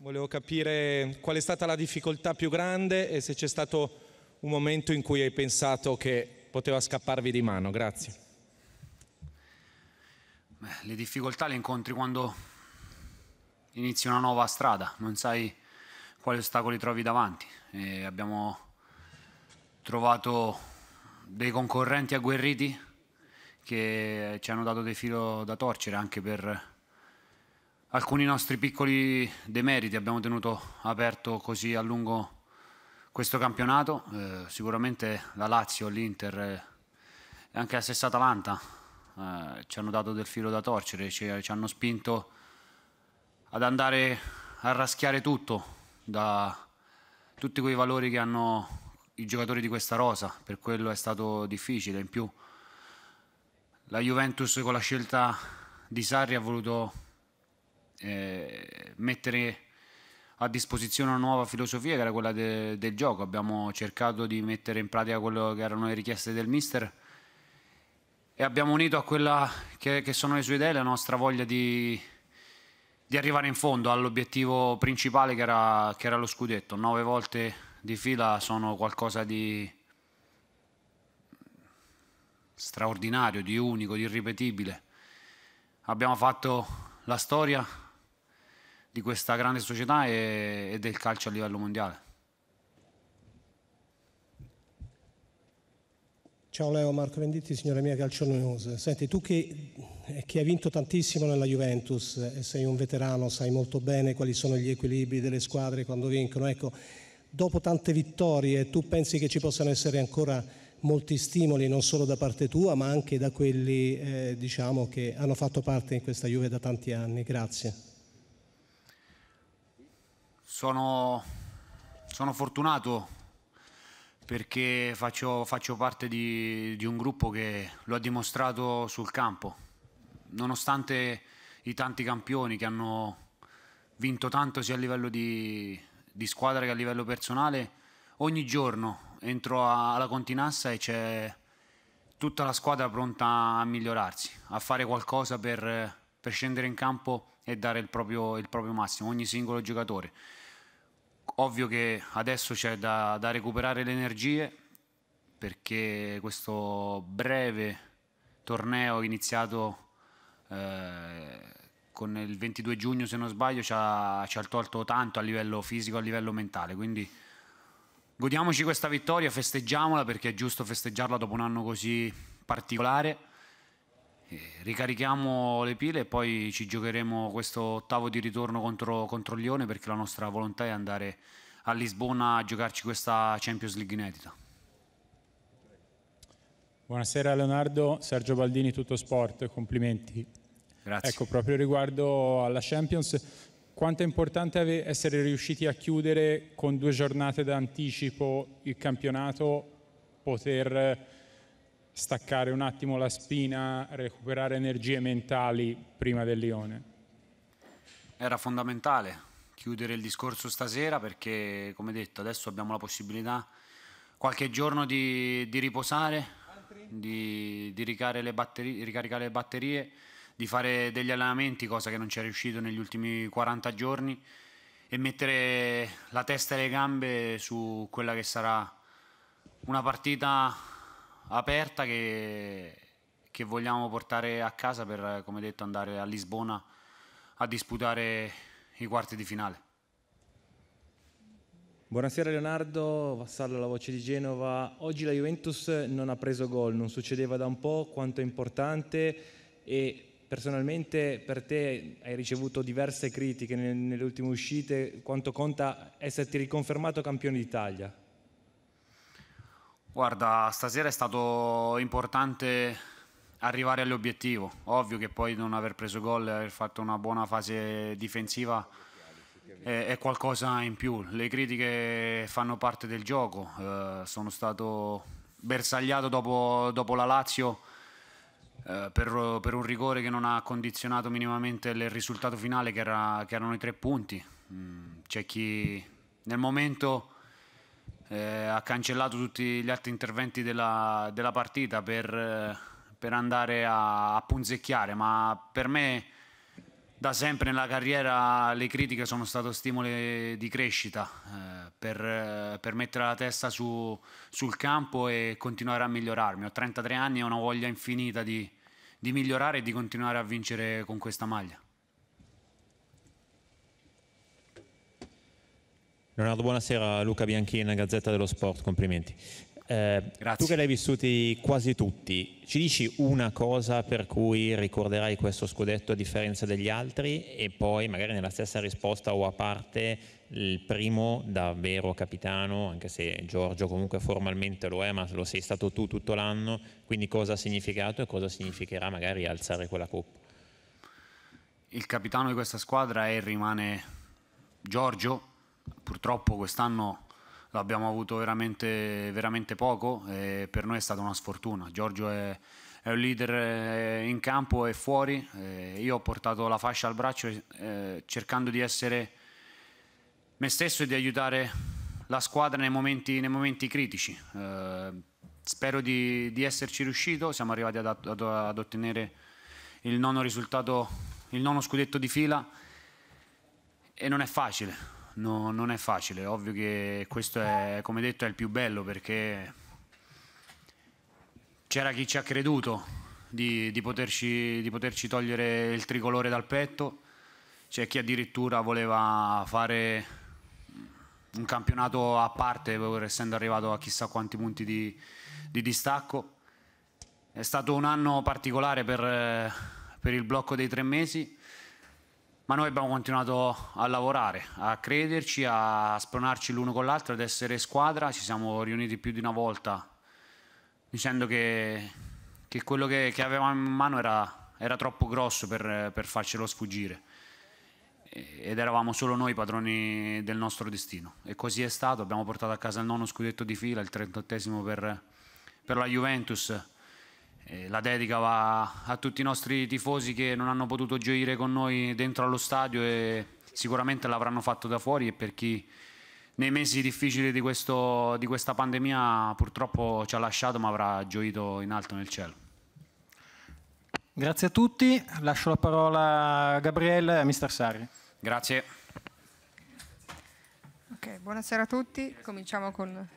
Volevo capire qual è stata la difficoltà più grande e se c'è stato un momento in cui hai pensato che poteva scapparvi di mano. Grazie. Beh, le difficoltà le incontri quando inizi una nuova strada, non sai quali ostacoli trovi davanti. E abbiamo trovato dei concorrenti agguerriti che ci hanno dato dei filo da torcere anche per alcuni nostri piccoli demeriti, abbiamo tenuto aperto così a lungo questo campionato, eh, sicuramente la Lazio, l'Inter e anche la stessa Atalanta eh, ci hanno dato del filo da torcere, ci, ci hanno spinto ad andare a raschiare tutto, da tutti quei valori che hanno i giocatori di questa rosa, per quello è stato difficile. In più la Juventus con la scelta di Sarri ha voluto eh, mettere a disposizione una nuova filosofia che era quella de del gioco. Abbiamo cercato di mettere in pratica quelle che erano le richieste del mister e abbiamo unito a quella che, che sono le sue idee la nostra voglia di, di arrivare in fondo all'obiettivo principale che era, che era, lo scudetto. Nove volte di fila sono qualcosa di straordinario, di unico, di irripetibile. Abbiamo fatto la storia, di questa grande società e, e del calcio a livello mondiale. Ciao Leo, Marco Venditti, signora mia Calcio News. Senti, tu che, eh, che, hai vinto tantissimo nella Juventus eh, e sei un veterano, sai molto bene quali sono gli equilibri delle squadre quando vincono. Ecco, dopo tante vittorie, tu pensi che ci possano essere ancora molti stimoli, non solo da parte tua, ma anche da quelli eh, diciamo, che hanno fatto parte in questa Juve da tanti anni? Grazie. Sono, sono fortunato perché faccio, faccio parte di, di, un gruppo che lo ha dimostrato sul campo. Nonostante i tanti campioni che hanno vinto tanto sia a livello di, di squadra che a livello personale, ogni giorno entro a, alla Continassa e c'è tutta la squadra pronta a migliorarsi, a fare qualcosa per, per scendere in campo e dare il proprio, il proprio massimo, ogni singolo giocatore. Ovvio che adesso c'è da, da recuperare le energie perché questo breve torneo iniziato eh, con il 22 giugno, se non sbaglio, ci ha, ci ha tolto tanto a livello fisico, a livello mentale. Quindi godiamoci questa vittoria, festeggiamola perché è giusto festeggiarla dopo un anno così particolare eh, ricarichiamo le pile e poi ci giocheremo questo ottavo di ritorno contro, contro Lione perché la nostra volontà è andare a Lisbona a giocarci questa Champions League inedita. Buonasera Leonardo, Sergio Baldini, Tutto Sport, complimenti. Grazie. Ecco, proprio riguardo alla Champions, quanto è importante essere riusciti a chiudere con due giornate d'anticipo il campionato, poter staccare un attimo la spina, recuperare energie mentali prima del Lione. Era fondamentale chiudere il discorso stasera perché, come detto, adesso abbiamo la possibilità qualche giorno di, di riposare, di, di le batterie, ricaricare le batterie, di fare degli allenamenti, cosa che non ci è riuscito negli ultimi 40 giorni, e mettere la testa e le gambe su quella che sarà una partita aperta che, che vogliamo portare a casa per, come detto, andare a Lisbona a disputare i quarti di finale. Buonasera Leonardo, Vassallo la voce di Genova. Oggi la Juventus non ha preso gol, non succedeva da un po', quanto è importante e personalmente per te hai ricevuto diverse critiche nelle ultime uscite, quanto conta esserti riconfermato campione d'Italia? Guarda, stasera è stato importante arrivare all'obiettivo. Ovvio che poi non aver preso gol e aver fatto una buona fase difensiva è, è, qualcosa in più. Le critiche fanno parte del gioco. Eh, sono stato bersagliato dopo, dopo la Lazio eh, per, per, un rigore che non ha condizionato minimamente il risultato finale, che, era, che erano i tre punti. Mm, C'è chi nel momento eh, ha cancellato tutti gli altri interventi della, della partita per, eh, per andare a, a, punzecchiare, ma per me da sempre nella carriera le critiche sono stato stimolo di crescita eh, per, eh, per, mettere la testa su, sul campo e continuare a migliorarmi. Ho 33 anni e ho una voglia infinita di, di migliorare e di continuare a vincere con questa maglia. Leonardo, buonasera. Luca Bianchina, Gazzetta dello Sport, complimenti. Eh, tu che l'hai vissuti quasi tutti, ci dici una cosa per cui ricorderai questo scudetto a differenza degli altri e poi magari nella stessa risposta o a parte il primo davvero capitano, anche se Giorgio comunque formalmente lo è, ma lo sei stato tu tutto l'anno, quindi cosa ha significato e cosa significherà magari alzare quella coppa? Il capitano di questa squadra è e rimane Giorgio, purtroppo quest'anno l'abbiamo avuto veramente, veramente, poco e per noi è stata una sfortuna. Giorgio è, è un leader eh, in campo e fuori, e eh, io ho portato la fascia al braccio eh, cercando di essere me stesso e di aiutare la squadra nei momenti, nei momenti critici. Eh, spero di, di, esserci riuscito, siamo arrivati ad, ad, ad ottenere il nono, il nono scudetto di fila e non è facile, no, non è facile, ovvio che questo è, come detto, è il più bello perché c'era chi ci ha creduto di, di, poterci, di poterci togliere il tricolore dal petto, c'è chi addirittura voleva fare un campionato a parte, pur essendo arrivato a chissà quanti punti di, di distacco. È stato un anno particolare per, per il blocco dei tre mesi ma noi abbiamo continuato a lavorare, a crederci, a spronarci l'uno con l'altro, ad essere squadra, ci siamo riuniti più di una volta dicendo che, che quello che, che, avevamo in mano era, era troppo grosso per, per, farcelo sfuggire ed eravamo solo noi padroni del nostro destino e così è stato, abbiamo portato a casa il nono scudetto di fila, il 38esimo per, per la Juventus la dedica va a tutti i nostri tifosi che non hanno potuto gioire con noi dentro allo stadio e sicuramente l'avranno fatto da fuori e per chi nei mesi difficili di, questo, di questa pandemia purtroppo ci ha lasciato ma avrà gioito in alto nel cielo. Grazie a tutti, lascio la parola a Gabriele e a Mister Sari. Grazie. Okay, buonasera a tutti, cominciamo con